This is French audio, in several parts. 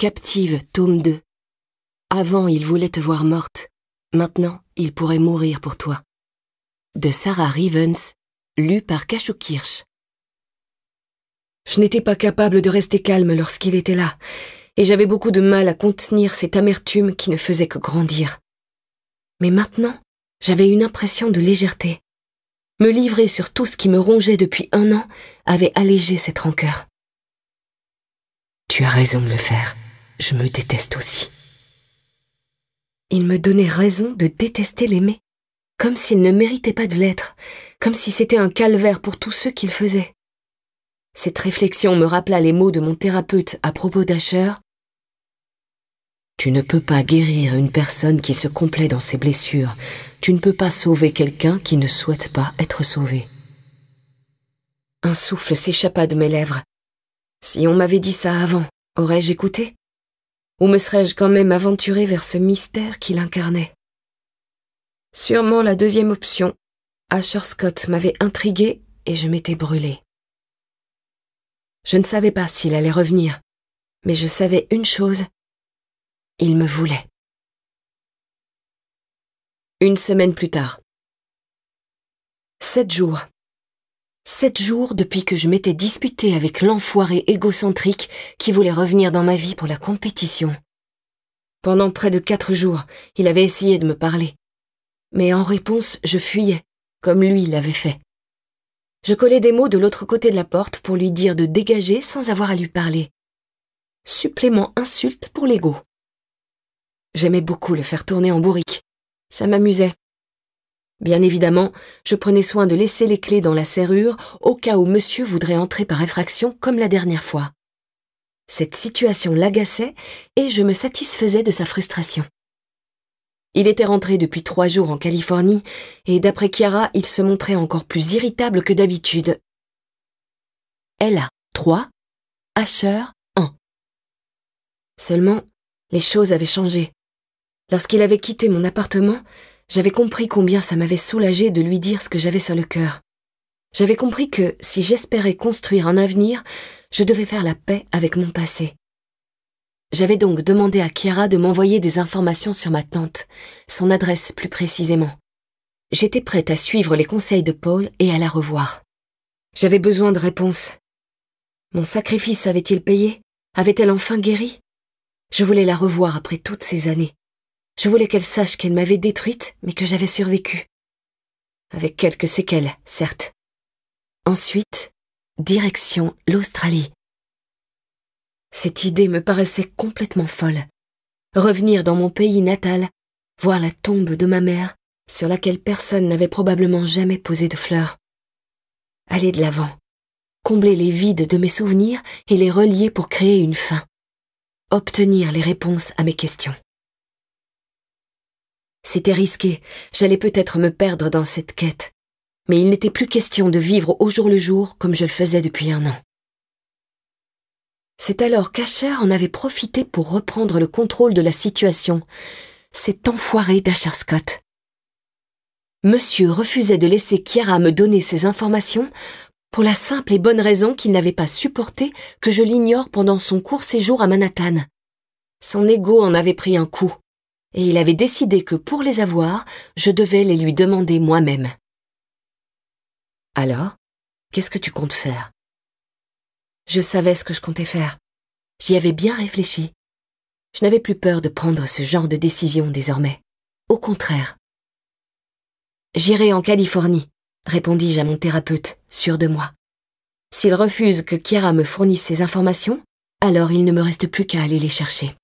Captive, tome 2. Avant, il voulait te voir morte. Maintenant, il pourrait mourir pour toi. De Sarah Rivens, lu par Kachukirch. Kirsch. Je n'étais pas capable de rester calme lorsqu'il était là, et j'avais beaucoup de mal à contenir cette amertume qui ne faisait que grandir. Mais maintenant, j'avais une impression de légèreté. Me livrer sur tout ce qui me rongeait depuis un an avait allégé cette rancœur. Tu as raison de le faire je me déteste aussi. Il me donnait raison de détester l'aimer, comme s'il ne méritait pas de l'être, comme si c'était un calvaire pour tous ceux qu'il faisait. Cette réflexion me rappela les mots de mon thérapeute à propos d'Asher. Tu ne peux pas guérir une personne qui se complaît dans ses blessures. Tu ne peux pas sauver quelqu'un qui ne souhaite pas être sauvé. Un souffle s'échappa de mes lèvres. Si on m'avait dit ça avant, aurais-je écouté ou me serais-je quand même aventuré vers ce mystère qu'il incarnait Sûrement la deuxième option. Asher Scott m'avait intrigué et je m'étais brûlée. Je ne savais pas s'il allait revenir, mais je savais une chose. Il me voulait. Une semaine plus tard. Sept jours Sept jours depuis que je m'étais disputée avec l'enfoiré égocentrique qui voulait revenir dans ma vie pour la compétition. Pendant près de quatre jours, il avait essayé de me parler. Mais en réponse, je fuyais, comme lui l'avait fait. Je collais des mots de l'autre côté de la porte pour lui dire de dégager sans avoir à lui parler. Supplément insulte pour l'ego. J'aimais beaucoup le faire tourner en bourrique. Ça m'amusait. Bien évidemment, je prenais soin de laisser les clés dans la serrure au cas où monsieur voudrait entrer par effraction comme la dernière fois. Cette situation l'agaçait et je me satisfaisais de sa frustration. Il était rentré depuis trois jours en Californie et d'après Chiara, il se montrait encore plus irritable que d'habitude. Elle a trois, Asher un. Seulement, les choses avaient changé. Lorsqu'il avait quitté mon appartement, j'avais compris combien ça m'avait soulagé de lui dire ce que j'avais sur le cœur. J'avais compris que, si j'espérais construire un avenir, je devais faire la paix avec mon passé. J'avais donc demandé à Kiara de m'envoyer des informations sur ma tante, son adresse plus précisément. J'étais prête à suivre les conseils de Paul et à la revoir. J'avais besoin de réponses. Mon sacrifice avait-il payé Avait-elle enfin guéri Je voulais la revoir après toutes ces années. Je voulais qu'elle sache qu'elle m'avait détruite, mais que j'avais survécu. Avec quelques séquelles, certes. Ensuite, direction l'Australie. Cette idée me paraissait complètement folle. Revenir dans mon pays natal, voir la tombe de ma mère, sur laquelle personne n'avait probablement jamais posé de fleurs. Aller de l'avant, combler les vides de mes souvenirs et les relier pour créer une fin. Obtenir les réponses à mes questions. C'était risqué, j'allais peut-être me perdre dans cette quête. Mais il n'était plus question de vivre au jour le jour comme je le faisais depuis un an. C'est alors qu'Acher en avait profité pour reprendre le contrôle de la situation. Cet enfoiré d'Acher Scott. Monsieur refusait de laisser Kiera me donner ses informations pour la simple et bonne raison qu'il n'avait pas supporté que je l'ignore pendant son court séjour à Manhattan. Son ego en avait pris un coup et il avait décidé que pour les avoir, je devais les lui demander moi-même. Alors, qu'est-ce que tu comptes faire Je savais ce que je comptais faire. J'y avais bien réfléchi. Je n'avais plus peur de prendre ce genre de décision désormais. Au contraire. J'irai en Californie, répondis-je à mon thérapeute, sûr de moi. S'il refuse que Kiera me fournisse ces informations, alors il ne me reste plus qu'à aller les chercher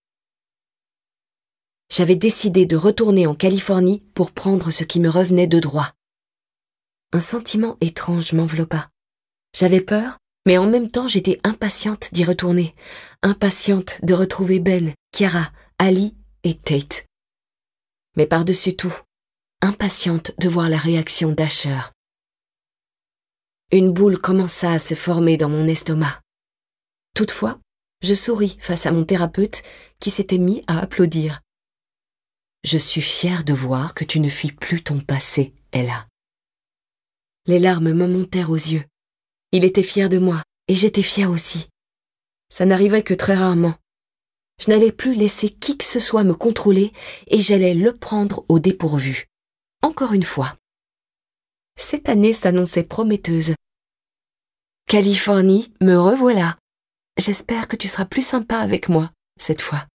j'avais décidé de retourner en Californie pour prendre ce qui me revenait de droit. Un sentiment étrange m'enveloppa. J'avais peur, mais en même temps j'étais impatiente d'y retourner, impatiente de retrouver Ben, Kiara, Ali et Tate. Mais par-dessus tout, impatiente de voir la réaction d'Asher. Une boule commença à se former dans mon estomac. Toutefois, je souris face à mon thérapeute qui s'était mis à applaudir. Je suis fière de voir que tu ne fuis plus ton passé, Ella. Les larmes me montèrent aux yeux. Il était fier de moi, et j'étais fière aussi. Ça n'arrivait que très rarement. Je n'allais plus laisser qui que ce soit me contrôler, et j'allais le prendre au dépourvu. Encore une fois. Cette année s'annonçait prometteuse. Californie, me revoilà. J'espère que tu seras plus sympa avec moi, cette fois.